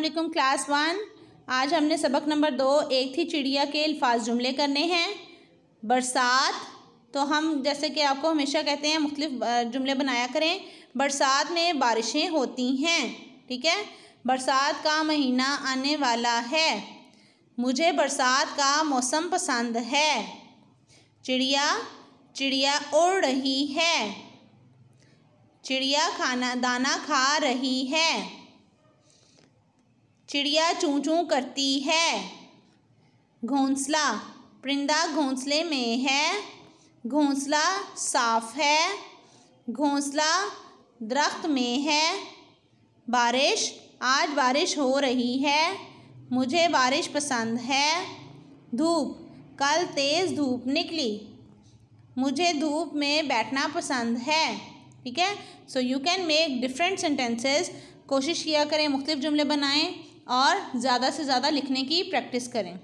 अलकुम class one आज हमने सबक नंबर दो एक थी चिड़िया के अल्फाज जुमले करने हैं बरसात तो हम जैसे कि आपको हमेशा कहते हैं मुख्तफ जुमले बनाया करें बरसात में बारिशें होती हैं ठीक है बरसात का महीना आने वाला है मुझे बरसात का मौसम पसंद है चिड़िया चिड़िया उड़ रही है चिड़िया खाना दाना खा रही है चिड़िया चू चू करती है घोंसला परिंदा घोंसले में है घोंसला साफ है घोंसला दरख्त में है बारिश आज बारिश हो रही है मुझे बारिश पसंद है धूप कल तेज़ धूप निकली मुझे धूप में बैठना पसंद है ठीक है so you can make different sentences कोशिश किया करें मुख्तलिफ़ जुमले बनाएं और ज़्यादा से ज़्यादा लिखने की प्रैक्टिस करें